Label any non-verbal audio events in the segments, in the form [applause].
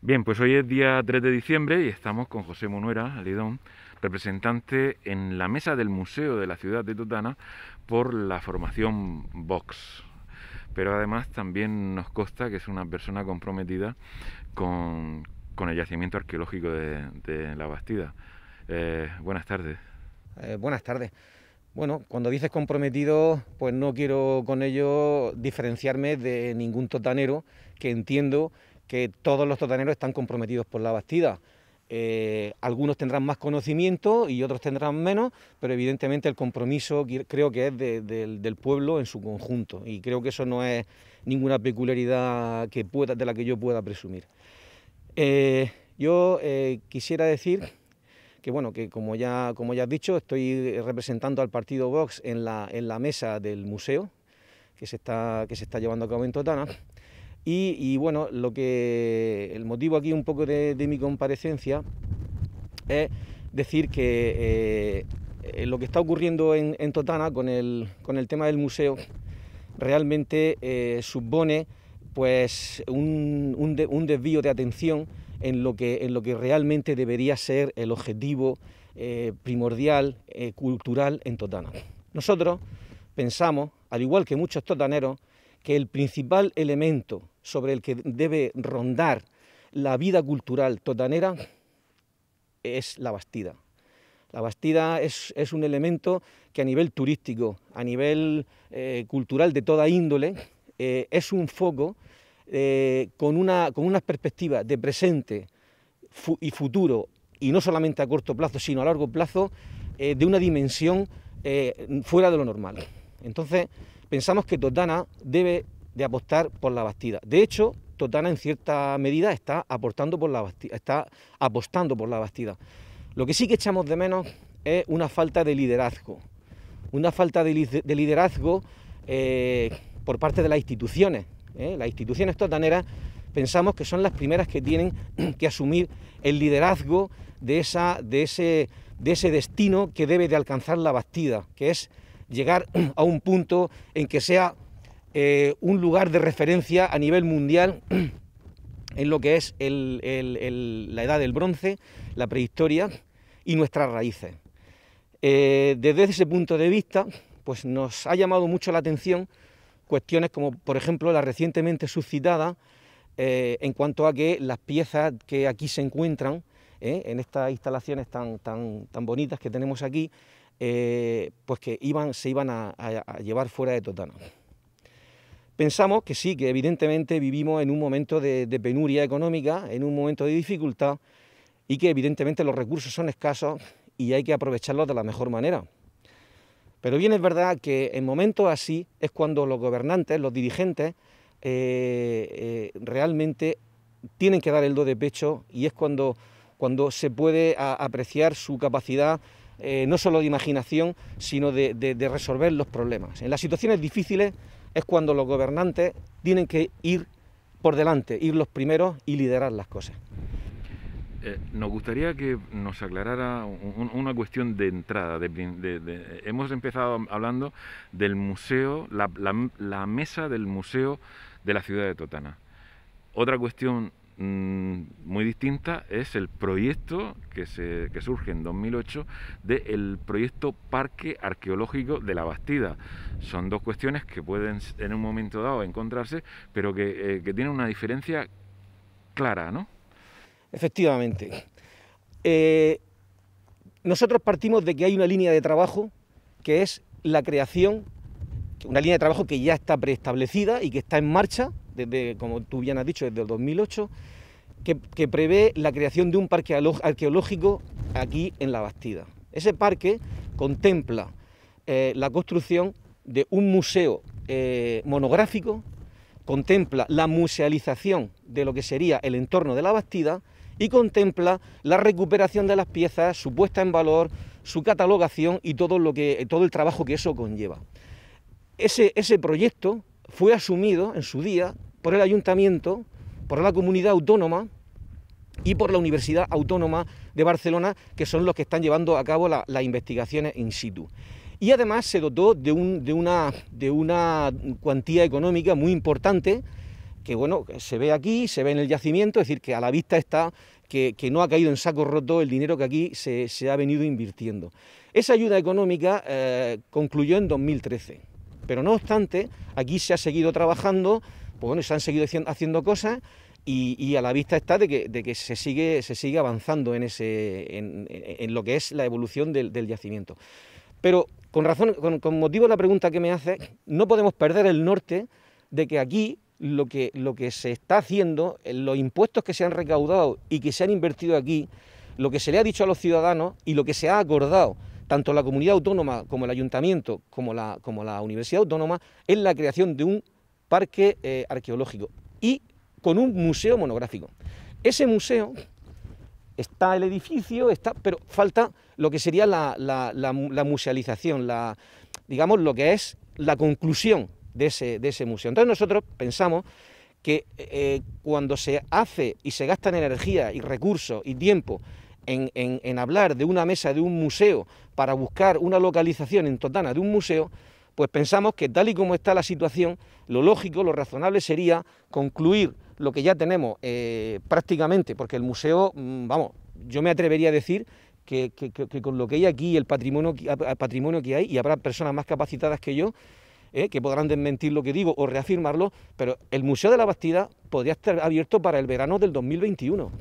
Bien, pues hoy es día 3 de diciembre y estamos con José Monuera Alidón, representante en la mesa del Museo de la Ciudad de Totana por la formación Vox. Pero además también nos consta que es una persona comprometida con, con el yacimiento arqueológico de, La Bastida. Eh, buenas tardes. Eh, buenas tardes. Bueno, cuando dices comprometido, pues no quiero con ello diferenciarme de ningún totanero que entiendo que todos los totaneros están comprometidos por la bastida. Eh, algunos tendrán más conocimiento y otros tendrán menos, pero evidentemente el compromiso creo que es del pueblo en su conjunto y creo que eso no es ninguna peculiaridad que pueda, de la que yo pueda presumir. Eh, yo eh, quisiera decir que bueno, que como ya, como ya has dicho, estoy representando al partido Vox en la, en la mesa del museo que se está, que se está llevando a cabo en Totana. Y, bueno, lo que el motivo aquí un poco de, mi comparecencia es decir que eh, lo que está ocurriendo en, Totana con el, tema del museo realmente eh, supone pues un, desvío de atención en lo, que, en lo que realmente debería ser el objetivo eh, primordial, cultural en Totana. Nosotros pensamos, al igual que muchos totaneros, que el principal elemento sobre el que debe rondar la vida cultural totanera es la Bastida. La Bastida es, un elemento que a nivel turístico, a nivel eh, cultural de toda índole, eh, es un foco eh, con, una, con unas perspectivas de presente y futuro, y no solamente a corto plazo, sino a largo plazo, de una dimensión fuera de lo normal. Entonces, pensamos que Totana debe de apostar por la Bastida. De hecho, Totana en cierta medida está, por la está apostando por la Bastida. Lo que sí que echamos de menos es una falta de liderazgo, una falta de, liderazgo eh, por parte de las instituciones. ¿eh? Las instituciones totaneras pensamos que son las primeras que tienen que asumir el liderazgo de, ese, de ese destino que debe de alcanzar la Bastida, que es llegar [clears throat] a un punto en que sea eh, un lugar de referencia a nivel mundial [clears throat] en lo que es la edad del bronce, la prehistoria y nuestras raíces. Eh, desde ese punto de vista, pues nos ha llamado mucho la atención cuestiones como, por ejemplo, la recientemente suscitada eh, en cuanto a que las piezas que aquí se encuentran, en estas instalaciones tan, tan, tan bonitas que tenemos aquí, eh, pues que iban, se iban a, llevar fuera de Totana. Pensamos que sí, que evidentemente vivimos en un momento de, penuria económica, en un momento de dificultad y que evidentemente los recursos son escasos y hay que aprovecharlos de la mejor manera. Pero bien es verdad que en momentos así es cuando los gobernantes, los dirigentes, eh, eh, realmente tienen que dar el do de pecho y es cuando, cuando se puede apreciar su capacidad eh, no solo de imaginación, sino de, resolver los problemas. En las situaciones difíciles es cuando los gobernantes tienen que ir por delante, ir los primeros y liderar las cosas. Eh, nos gustaría que nos aclarara una cuestión de entrada. hemos empezado hablando del museo, la, la, mesa del museo de la ciudad de Totana. Otra cuestión Mm, muy distinta es el proyecto que, se, que surge en 2008 del proyecto Parque Arqueológico de la Bastida. Son dos cuestiones que pueden en un momento dado encontrarse, pero que, eh, tienen una diferencia clara, ¿no? Efectivamente. Eh, nosotros partimos de que hay una línea de trabajo que es la creación, una línea de trabajo que ya está preestablecida y que está en marcha, desde, como tú bien has dicho, desde el 2008, que, prevé la creación de un parque arqueológico aquí en La Bastida. Ese parque contempla eh, la construcción de un museo eh, monográfico, contempla la musealización de lo que sería el entorno de la Bastida y contempla la recuperación de las piezas, su puesta en valor, su catalogación y todo, lo que, todo el trabajo que eso conlleva. Ese, ese proyecto fue asumido en su día por el ayuntamiento, por la comunidad autónoma y por la Universidad Autónoma de Barcelona, que son los que están llevando a cabo las investigaciones in situ. Y además se dotó de, una, de una cuantía económica muy importante, que bueno, se ve aquí, se ve en el yacimiento, es decir, que a la vista está que, no ha caído en saco roto el dinero que aquí se, ha venido invirtiendo. Esa ayuda económica eh, concluyó en 2013, pero no obstante, aquí se ha seguido trabajando pues se han seguido haciendo cosas y, a la vista está de que, se, sigue, avanzando en, ese, en, lo que es la evolución del, yacimiento. Pero con, razón, con, motivo de la pregunta que me hace, no podemos perder el norte de que aquí lo que, se está haciendo, los impuestos que se han recaudado y que se han invertido aquí, lo que se le ha dicho a los ciudadanos y lo que se ha acordado tanto la comunidad autónoma como el ayuntamiento, como la universidad autónoma, es la creación de un parque eh, arqueológico y con un museo monográfico. Ese museo está el edificio, está, pero falta lo que sería la, la, la, musealización, la, digamos lo que es la conclusión de ese, de ese museo. Entonces nosotros pensamos que eh, cuando se hace y se gastan energía y recursos y tiempo en, en hablar de una mesa de un museo para buscar una localización en Totana de un museo, pues pensamos que tal y como está la situación, lo lógico, lo razonable sería concluir lo que ya tenemos eh, prácticamente, porque el museo, mm, vamos, yo me atrevería a decir que, con lo que hay aquí, el patrimonio, el patrimonio que hay, y habrá personas más capacitadas que yo, eh, que podrán desmentir lo que digo o reafirmarlo, pero el Museo de la Bastida podría estar abierto para el verano del 2021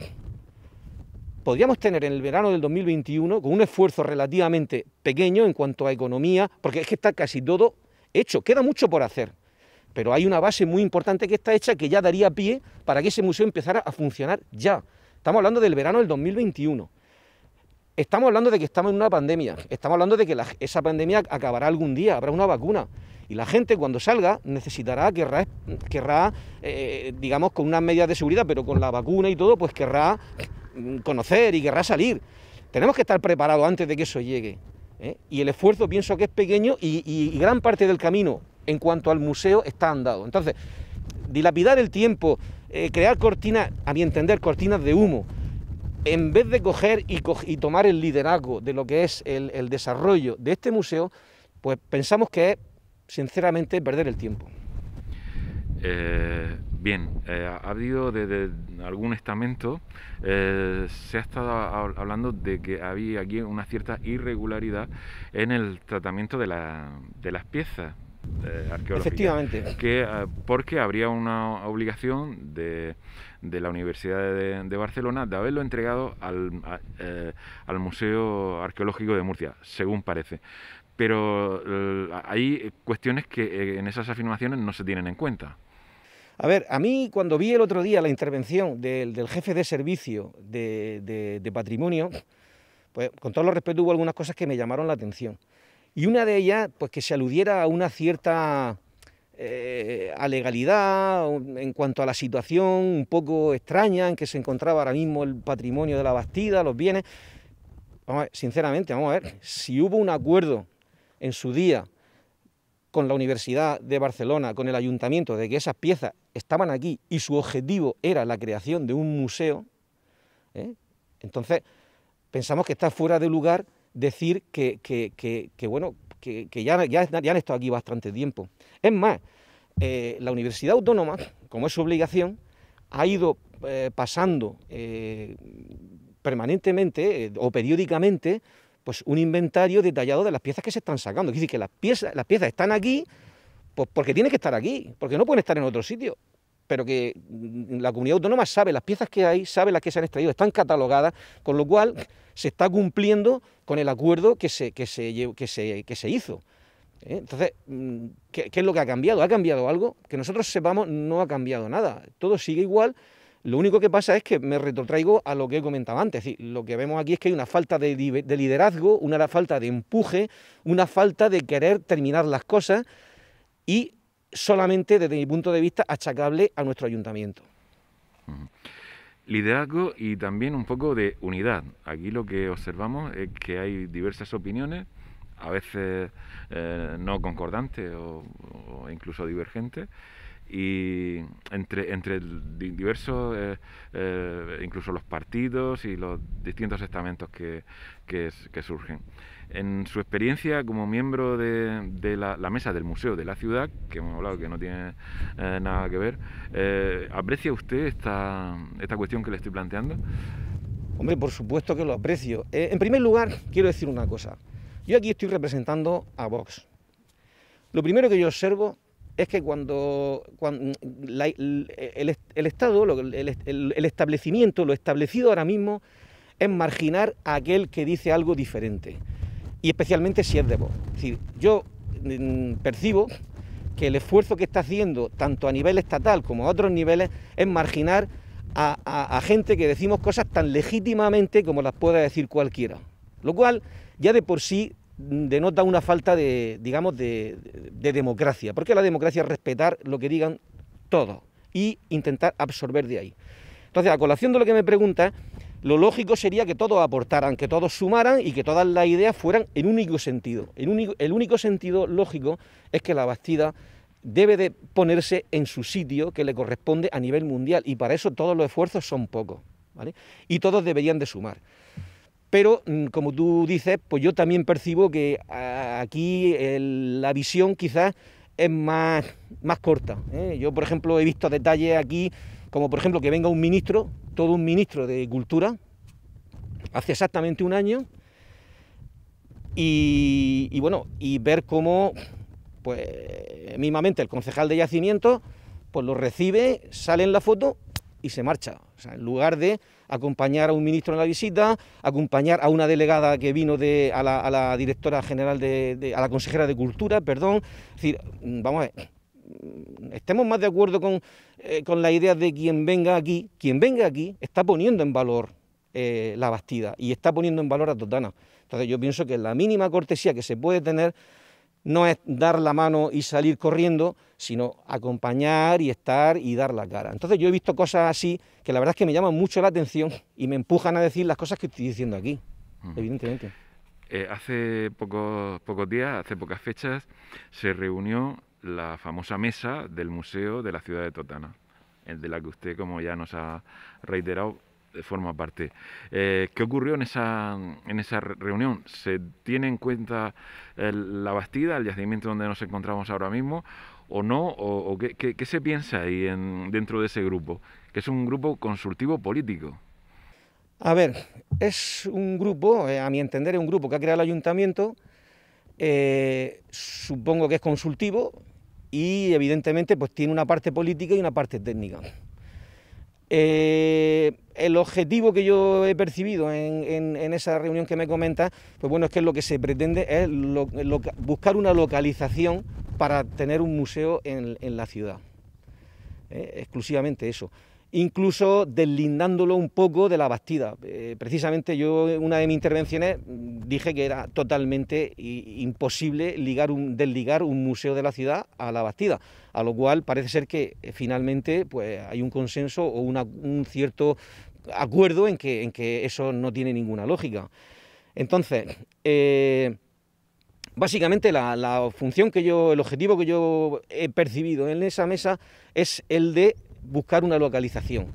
podríamos tener en el verano del 2021, con un esfuerzo relativamente pequeño en cuanto a economía, porque es que está casi todo hecho, queda mucho por hacer, pero hay una base muy importante que está hecha que ya daría pie para que ese museo empezara a funcionar ya. Estamos hablando del verano del 2021. Estamos hablando de que estamos en una pandemia, estamos hablando de que esa pandemia acabará algún día, habrá una vacuna. Y la gente cuando salga necesitará, querrá, querrá eh, digamos, con unas medidas de seguridad, pero con la vacuna y todo, pues querrá conocer y querrá salir. Tenemos que estar preparados antes de que eso llegue. ¿eh? Y el esfuerzo pienso que es pequeño y, gran parte del camino en cuanto al museo está andado. Entonces, dilapidar el tiempo, eh, crear cortinas, a mi entender, cortinas de humo, en vez de coger y, tomar el liderazgo de lo que es el, desarrollo de este museo, pues pensamos que es, sinceramente, perder el tiempo. Eh, Bien, eh, ha habido desde algún estamento, eh, se ha estado hablando de que había aquí una cierta irregularidad en el tratamiento de, las piezas. Eh, arqueológicas. Efectivamente. Que, porque habría una obligación de, la Universidad de, Barcelona de haberlo entregado al, Museo Arqueológico de Murcia, según parece pero hay cuestiones que en esas afirmaciones no se tienen en cuenta. A ver, a mí cuando vi el otro día la intervención del, jefe de servicio de, patrimonio, pues con todo el respeto hubo algunas cosas que me llamaron la atención. Y una de ellas, pues que se aludiera a una cierta eh, legalidad en cuanto a la situación un poco extraña en que se encontraba ahora mismo el patrimonio de la Bastida, los bienes. Vamos a ver, sinceramente, vamos a ver, si hubo un acuerdo en su día con la Universidad de Barcelona, con el ayuntamiento, de que esas piezas estaban aquí y su objetivo era la creación de un museo, ¿eh? entonces pensamos que está fuera de lugar decir que, bueno, que, ya, ya, ya, han estado aquí bastante tiempo. Es más, eh, la Universidad Autónoma, como es su obligación, ha ido eh, pasando permanentemente o periódicamente pues un inventario detallado de las piezas que se están sacando. Quiere decir, que las piezas, las piezas están aquí pues porque tienen que estar aquí, porque no pueden estar en otro sitio. Pero que mm, la comunidad autónoma sabe las piezas que hay, sabe las que se han extraído, están catalogadas, con lo cual se está cumpliendo con el acuerdo que se, se, que se, hizo. ¿eh? Entonces, mm, ¿qué, ¿qué es lo que ha cambiado? ¿Ha cambiado algo? Que nosotros sepamos, no ha cambiado nada. Todo sigue igual lo único que pasa es que me retrotraigo a lo que he comentado antes. decir, lo que vemos aquí es que hay una falta de, liderazgo, una falta de empuje, una falta de querer terminar las cosas y solamente desde mi punto de vista achacable a nuestro ayuntamiento. Liderazgo y también un poco de unidad. Aquí lo que observamos es que hay diversas opiniones, a veces eh, no concordantes o incluso divergentes y entre, entre diversos, eh, eh, incluso los partidos y los distintos estamentos que, que, surgen. En su experiencia como miembro de, de la, mesa del museo de la ciudad, que hemos hablado que no tiene eh, nada que ver, ¿aprecia usted esta, esta cuestión que le estoy planteando? Hombre, por supuesto que lo aprecio. en primer lugar, quiero decir una cosa. Yo aquí estoy representando a Vox. Lo primero que yo observo es que cuando, el, Estado, el, establecimiento, lo establecido ahora mismo, es marginar a aquel que dice algo diferente, y especialmente si es de voz. Es decir, yo mm, percibo que el esfuerzo que está haciendo, tanto a nivel estatal como a otros niveles, es marginar a, a gente que decimos cosas tan legítimamente como las pueda decir cualquiera. Lo cual ya de por sí denota una falta de, digamos, de, democracia, porque la democracia es respetar lo que digan todos y intentar absorber de ahí. Entonces, a colación de lo que me pregunta, lo lógico sería que todos aportaran, que todos sumaran y que todas las ideas fueran en único sentido. El único, el único sentido lógico es que la Bastida debe de ponerse en su sitio que le corresponde a nivel mundial y para eso todos los esfuerzos son pocos ¿vale? y todos deberían de sumar. Pero, mm, como tú dices, pues yo también percibo que ah, aquí la visión quizás es más, corta. ¿eh? Yo, por ejemplo, he visto detalles aquí, como por ejemplo que venga un ministro, todo un ministro de Cultura, hace exactamente un año, y, bueno, y ver cómo, pues, mismamente el concejal de yacimiento, pues lo recibe, sale en la foto y se marcha. en lugar de acompañar a un ministro en la visita, acompañar a una delegada que vino de, a, la, directora general, de, a la consejera de Cultura, perdón. Es decir, mm, vamos a ver, mm, estemos más de acuerdo con, eh, con la idea de quien venga aquí, quien venga aquí está poniendo en valor eh, la Bastida y está poniendo en valor a Totana. Entonces yo pienso que la mínima cortesía que se puede tener no es dar la mano y salir corriendo, sino acompañar y estar y dar la cara. Entonces yo he visto cosas así que la verdad es que me llaman mucho la atención y me empujan a decir las cosas que estoy diciendo aquí, evidentemente. Eh, hace pocos, pocos días, hace pocas fechas, se reunió la famosa mesa del Museo de la Ciudad de Totana, el de la que usted, como ya nos ha reiterado, eh, forma parte. Eh, ¿Qué ocurrió en esa, en esa reunión? ¿Se tiene en cuenta eh, la Bastida, el yacimiento donde nos encontramos ahora mismo, o no? ¿O, qué, se piensa ahí en, dentro de ese grupo? Que es un grupo consultivo político. A ver, es un grupo, a mi entender, es un grupo que ha creado el ayuntamiento. supongo que es consultivo y evidentemente pues tiene una parte política y una parte técnica. Eh, el objetivo que yo he percibido en, esa reunión que me comenta, pues bueno, es que lo que se pretende es buscar una localización para tener un museo en, la ciudad. Eh, exclusivamente eso incluso deslindándolo un poco de la Bastida. Eh, precisamente yo en una de mis intervenciones mm, dije que era totalmente imposible ligar un, desligar un museo de la ciudad a la Bastida, a lo cual parece ser que eh, finalmente pues, hay un consenso o un cierto acuerdo en que, en que eso no tiene ninguna lógica. Entonces, eh, básicamente la, la, función que yo, el objetivo que yo he percibido en esa mesa es el de buscar una localización,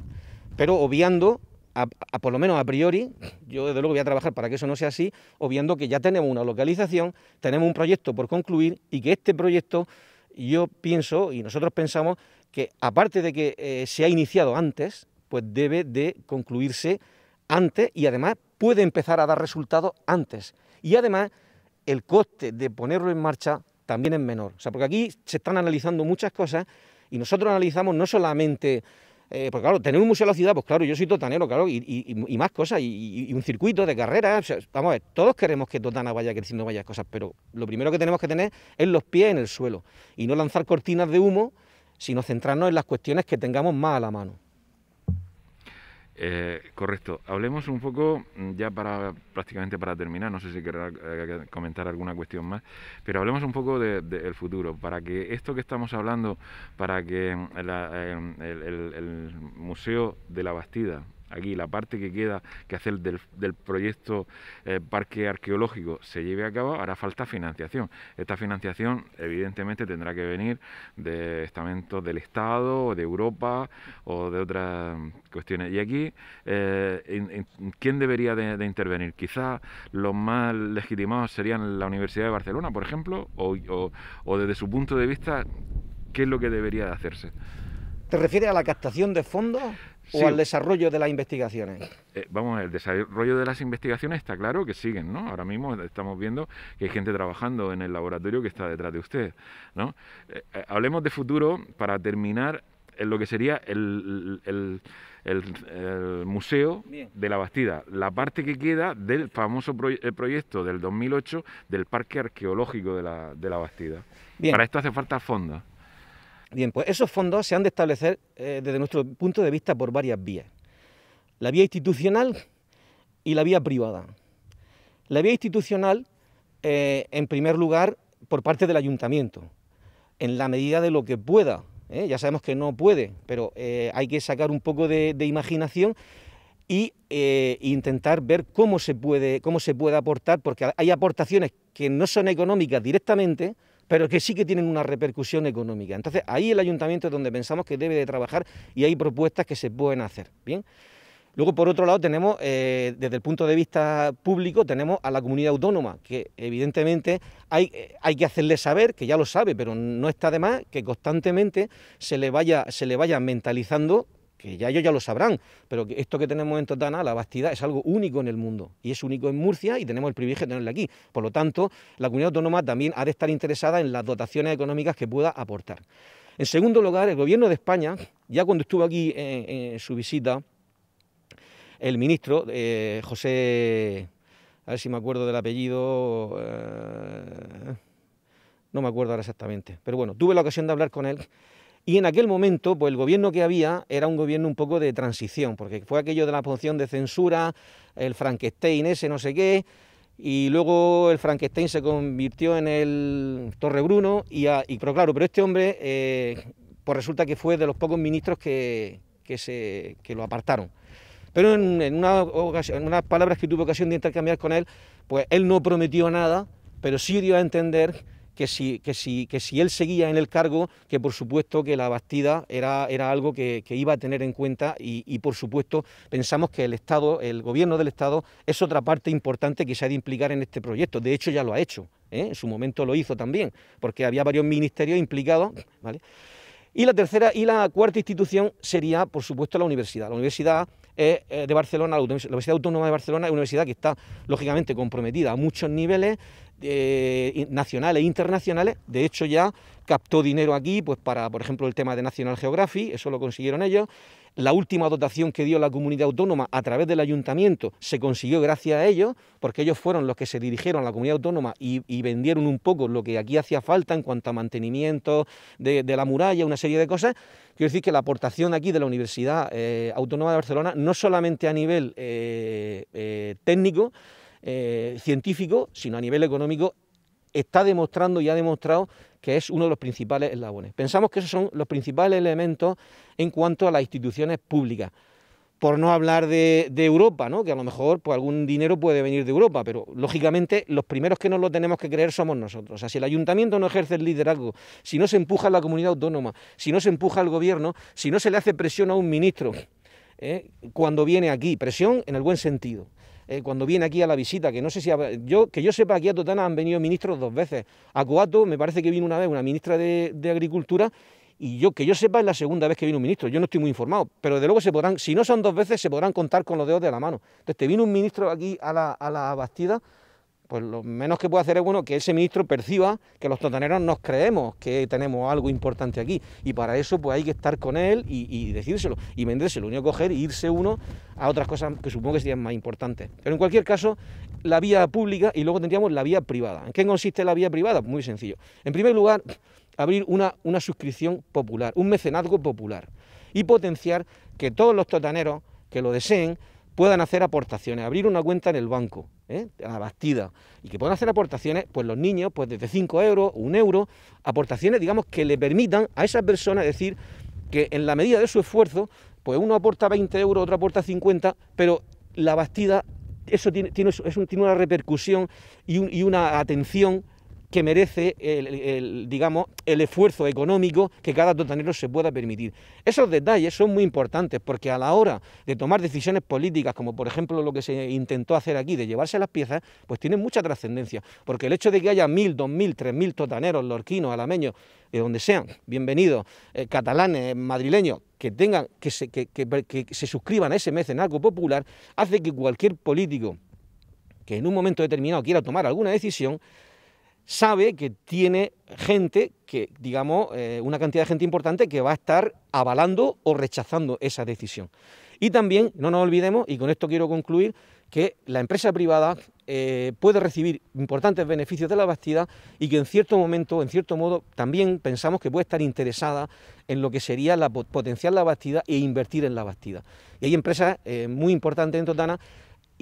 pero obviando, a, por lo menos a priori, yo desde luego voy a trabajar para que eso no sea así, obviando que ya tenemos una localización, tenemos un proyecto por concluir y que este proyecto yo pienso y nosotros pensamos que aparte de que eh, se ha iniciado antes, pues debe de concluirse antes y además puede empezar a dar resultados antes. Y además el coste de ponerlo en marcha también es menor. O sea, porque aquí se están analizando muchas cosas y nosotros analizamos no solamente eh, porque claro, tener un museo en la ciudad, pues claro, yo soy totanero, claro, y, más cosas, y, un circuito de carreras. vamos a ver, todos queremos que Totana vaya creciendo vaya cosas, pero lo primero que tenemos que tener es los pies en el suelo y no lanzar cortinas de humo, sino centrarnos en las cuestiones que tengamos más a la mano. Eh, correcto. Hablemos un poco, mm, ya para prácticamente para terminar, no sé si querrá eh, comentar alguna cuestión más, pero hablemos un poco del futuro. Para que esto que estamos hablando, para que mm, em, el Museo de la Bastida aquí la parte que queda que hacer del, proyecto eh, parque arqueológico se lleve a cabo, hará falta financiación. Esta financiación evidentemente tendrá que venir de estamentos del Estado, de Europa o de otras cuestiones. Y aquí, eh, ¿quién debería de, intervenir? Quizás los más legitimados serían la Universidad de Barcelona, por ejemplo, o, o desde su punto de vista, ¿qué es lo que debería de hacerse? ¿Te refieres a la captación de fondos? o al desarrollo de las investigaciones? Eh, vamos, el desarrollo de las investigaciones está claro que siguen, ¿no? Ahora mismo estamos viendo que hay gente trabajando en el laboratorio que está detrás de usted, ¿no? Eh, eh, hablemos de futuro para terminar en lo que sería el, el, el, Museo de la Bastida, la parte que queda del famoso proyecto del 2008 del Parque Arqueológico de la, Bastida. Para esto hace falta fondos. Bien, pues esos fondos se han de establecer eh, desde nuestro punto de vista por varias vías. La vía institucional y la vía privada. La vía institucional, eh, en primer lugar, por parte del ayuntamiento, en la medida de lo que pueda. ¿eh? Ya sabemos que no puede, pero hay que sacar un poco de, imaginación y intentar ver cómo se puede cómo se puede aportar porque hay aportaciones que no son económicas directamente pero que sí que tienen una repercusión económica. Entonces ahí el ayuntamiento es donde pensamos que debe de trabajar y hay propuestas que se pueden hacer. Bien. Luego, por otro lado, tenemos, eh, desde el punto de vista público, tenemos a la comunidad autónoma, que evidentemente hay, eh, hay, que hacerle saber, que ya lo sabe, pero no está de más, que constantemente se le vaya, se le vaya mentalizando que ya ellos ya lo sabrán, pero que esto que tenemos en Totana, la Bastida, es algo único en el mundo y es único en Murcia y tenemos el privilegio de tenerla aquí. Por lo tanto, la comunidad autónoma también ha de estar interesada en las dotaciones económicas que pueda aportar. En segundo lugar, el gobierno de España, ya cuando estuvo aquí eh, en, su visita, el ministro eh, José, a ver si me acuerdo del apellido, eh, no me acuerdo ahora exactamente, pero bueno, tuve la ocasión de hablar con él y en aquel momento, pues el gobierno que había era un gobierno un poco de transición, porque fue aquello de la ponción de censura, el Frankenstein ese, no sé qué, y luego el Frankenstein se convirtió en el Torre y, y pero claro, pero este hombre, eh, pues resulta que fue de los pocos ministros que, que, se, que lo apartaron. Pero en, en, una ocasión, en unas palabras que tuve ocasión de intercambiar con él, pues él no prometió nada, pero sí dio a entender que si, que si, que si él seguía en el cargo, que por supuesto que la bastida era, era algo que, iba a tener en cuenta y, por supuesto pensamos que el Estado, el gobierno del Estado, es otra parte importante que se ha de implicar en este proyecto. De hecho, ya lo ha hecho. ¿eh? En su momento lo hizo también, porque había varios ministerios implicados. ¿vale? Y la tercera y la cuarta institución sería, por supuesto, la universidad. La universidad eh, de Barcelona, la Universidad Autónoma de Barcelona, es una universidad que está lógicamente comprometida a muchos niveles, eh, nacionales e internacionales. De hecho, ya captó dinero aquí, pues para, por ejemplo, el tema de National Geographic, eso lo consiguieron ellos. La última dotación que dio la comunidad autónoma a través del ayuntamiento se consiguió gracias a ellos, porque ellos fueron los que se dirigieron a la comunidad autónoma y, vendieron un poco lo que aquí hacía falta en cuanto a mantenimiento de, la muralla, una serie de cosas. Quiero decir que la aportación aquí de la Universidad eh, Autónoma de Barcelona, no solamente a nivel eh, técnico, eh, científico, sino a nivel económico, está demostrando y ha demostrado que es uno de los principales eslabones. Pensamos que esos son los principales elementos en cuanto a las instituciones públicas. Por no hablar de, Europa, ¿no? que a lo mejor pues, algún dinero puede venir de Europa, pero lógicamente los primeros que nos lo tenemos que creer somos nosotros. O sea, si el ayuntamiento no ejerce el liderazgo, si no se empuja la comunidad autónoma, si no se empuja al gobierno, si no se le hace presión a un ministro, ¿eh? cuando viene aquí, presión en el buen sentido, eh, cuando viene aquí a la visita, que no sé si... yo, que yo sepa, aquí a Totana han venido ministros dos veces. A Coato me parece que vino una vez una ministra de, Agricultura y yo que yo sepa es la segunda vez que viene un ministro, yo no estoy muy informado, pero de luego se podrán, si no son dos veces, se podrán contar con los dedos de la mano. Entonces te vino un ministro aquí a la, a la Bastida pues lo menos que puede hacer es bueno que ese ministro perciba que los totaneros nos creemos que tenemos algo importante aquí. Y para eso pues hay que estar con él y, decírselo y vendérselo, no coger y irse uno a otras cosas que supongo que serían más importantes. Pero en cualquier caso, la vía pública y luego tendríamos la vía privada. ¿En qué consiste la vía privada? Muy sencillo. En primer lugar, abrir una, una suscripción popular, un mecenazgo popular y potenciar que todos los totaneros que lo deseen puedan hacer aportaciones, abrir una cuenta en el banco, ¿eh? a Bastida, y que puedan hacer aportaciones, pues los niños, pues desde 5 euros, 1 euro, aportaciones, digamos, que le permitan a esas personas decir que en la medida de su esfuerzo, pues uno aporta 20 euros, otro aporta 50, pero la Bastida, eso tiene, tiene, es tiene una repercusión y una atención que merece el, digamos, el esfuerzo económico que cada totanero se pueda permitir. Esos detalles son muy importantes porque a la hora de tomar decisiones políticas, como por ejemplo lo que se intentó hacer aquí, de llevarse las piezas, pues tienen mucha trascendencia, porque el hecho de que haya mil, dos mil, tres mil totaneros, lorquinos, alameños, de donde sean, bienvenidos, eh, catalanes, eh, madrileños, que tengan, que se, se suscriban a ese mecenazgo popular, hace que cualquier político que en un momento determinado quiera tomar alguna decisión, sabe que tiene gente, que digamos, eh, una cantidad de gente importante que va a estar avalando o rechazando esa decisión. Y también, no nos olvidemos, y con esto quiero concluir, que la empresa privada eh, puede recibir importantes beneficios de la Bastida y que en cierto momento, en cierto modo, también pensamos que puede estar interesada en lo que sería la, potenciar la Bastida e invertir en la Bastida. Y hay empresas eh, muy importantes en Totana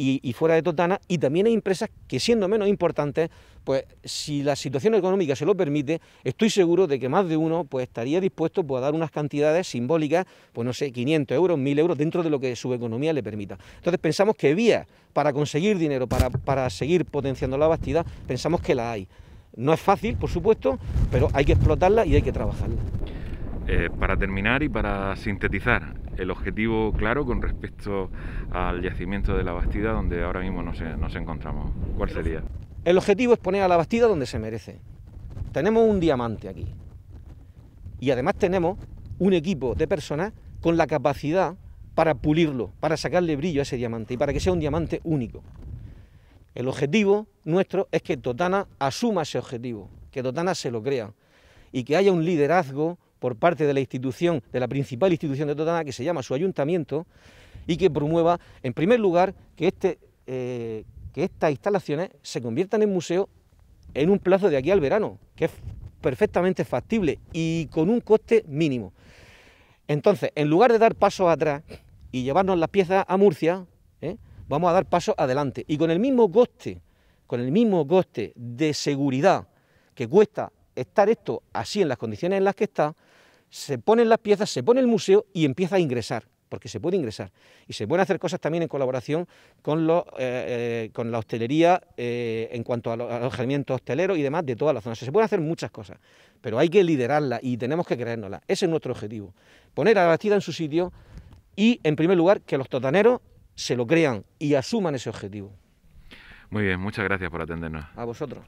y, fuera de Totana, y también hay empresas que siendo menos importantes, pues si la situación económica se lo permite, estoy seguro de que más de uno pues estaría dispuesto pues, a dar unas cantidades simbólicas, pues no sé, 500 euros, 1000 euros, dentro de lo que su economía le permita. Entonces pensamos que vía para conseguir dinero, para, para seguir potenciando la Bastida, pensamos que la hay. No es fácil, por supuesto, pero hay que explotarla y hay que trabajarla. Eh, para terminar y para sintetizar, el objetivo claro con respecto al yacimiento de la Bastida donde ahora mismo nos, eh, nos encontramos, ¿cuál sería? El objetivo es poner a la Bastida donde se merece. Tenemos un diamante aquí y además tenemos un equipo de personas con la capacidad para pulirlo, para sacarle brillo a ese diamante y para que sea un diamante único. El objetivo nuestro es que Totana asuma ese objetivo, que Totana se lo crea y que haya un liderazgo por parte de la institución, de la principal institución de Totana, que se llama su ayuntamiento, y que promueva, en primer lugar, que, este, eh, que estas instalaciones se conviertan en museo en un plazo de aquí al verano, que es perfectamente factible y con un coste mínimo. Entonces, en lugar de dar pasos atrás y llevarnos las piezas a Murcia, ¿eh? vamos a dar pasos adelante. Y con el mismo coste, con el mismo coste de seguridad que cuesta estar esto así en las condiciones en las que está, se ponen las piezas, se pone el museo y empieza a ingresar, porque se puede ingresar. Y se pueden hacer cosas también en colaboración con, eh, eh, con la hostelería eh, en cuanto a alojamiento alojamientos hosteleros y demás de toda la zona. se pueden hacer muchas cosas, pero hay que liderarlas y tenemos que creérnoslas. Ese es nuestro objetivo, poner a la bastida en su sitio y, en primer lugar, que los totaneros se lo crean y asuman ese objetivo. Muy bien, muchas gracias por atendernos. A vosotros.